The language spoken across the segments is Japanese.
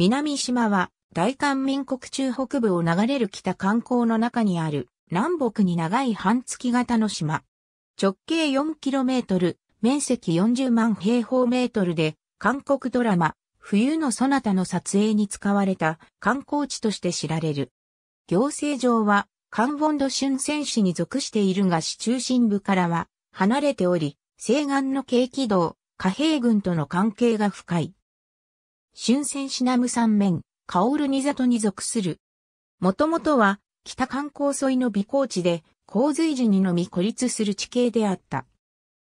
南島は大韓民国中北部を流れる北観光の中にある南北に長い半月型の島。直径 4km、面積40万平方メートルで韓国ドラマ冬のそなたの撮影に使われた観光地として知られる。行政上はカンボンド春戦市に属しているが市中心部からは離れており、西岸の軽軌道、貨幣軍との関係が深い。春戦シナム山面、薫ザ里に属する。もともとは、北観光沿いの美高地で、洪水時にのみ孤立する地形であった。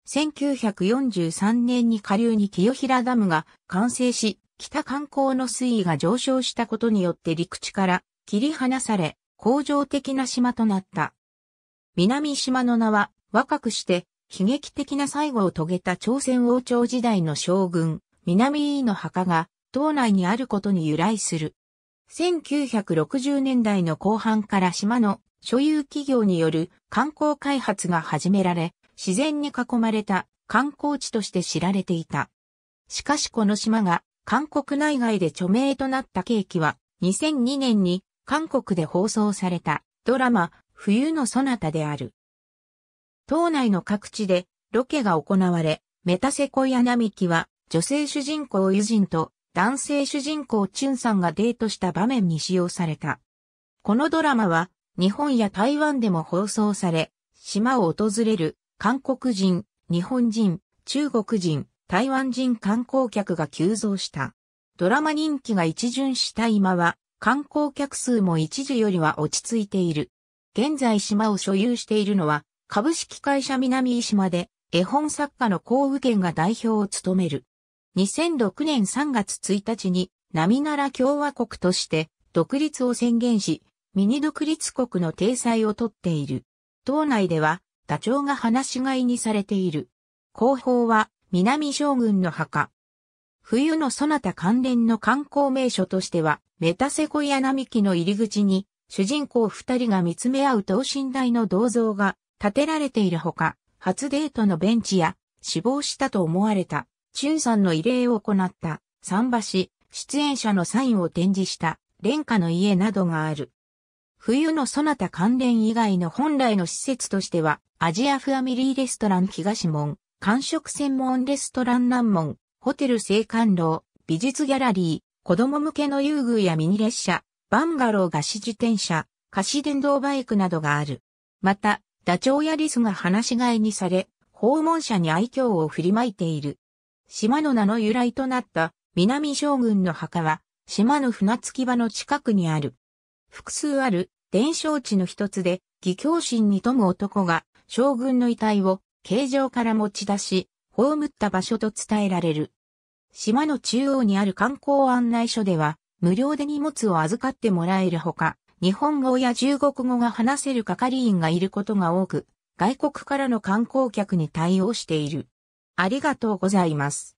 1943年に下流に清平ダムが完成し、北観光の水位が上昇したことによって陸地から切り離され、工場的な島となった。南島の名は若くして悲劇的な最後を遂げた朝鮮王朝時代の将軍、南井の墓が島内にあることに由来する。1960年代の後半から島の所有企業による観光開発が始められ、自然に囲まれた観光地として知られていた。しかしこの島が韓国内外で著名となった契機は2002年に韓国で放送されたドラマ冬のそなたである。島内の各地でロケが行われ、メタセコイア並木は女性主人公友人と男性主人公チュンさんがデートした場面に使用された。このドラマは日本や台湾でも放送され、島を訪れる韓国人、日本人、中国人、台湾人観光客が急増した。ドラマ人気が一巡した今は観光客数も一時よりは落ち着いている。現在島を所有しているのは株式会社南石島で絵本作家の幸右県が代表を務める。2006年3月1日に、ナミナラ共和国として独立を宣言し、ミニ独立国の体裁をとっている。党内では、ダチョウが放し飼いにされている。後方は、南将軍の墓。冬のそなた関連の観光名所としては、メタセコイア並木の入り口に、主人公二人が見つめ合う等身大の銅像が建てられているほか、初デートのベンチや死亡したと思われたチュンさんの慰霊を行った、桟橋、出演者のサインを展示した、蓮華の家などがある。冬のそなた関連以外の本来の施設としては、アジアファミリーレストラン東門、完食専門レストラン南門、ホテル青函楼、美術ギャラリー、子供向けの遊具やミニ列車、バンガロー菓子自転車、貸子電動バイクなどがある。また、ダチョウやリスが放し飼いにされ、訪問者に愛嬌を振りまいている。島の名の由来となった南将軍の墓は、島の船着き場の近くにある。複数ある伝承地の一つで、義教心に富む男が将軍の遺体を形状から持ち出し、葬った場所と伝えられる。島の中央にある観光案内所では、無料で荷物を預かってもらえるほか、日本語や中国語が話せる係員がいることが多く、外国からの観光客に対応している。ありがとうございます。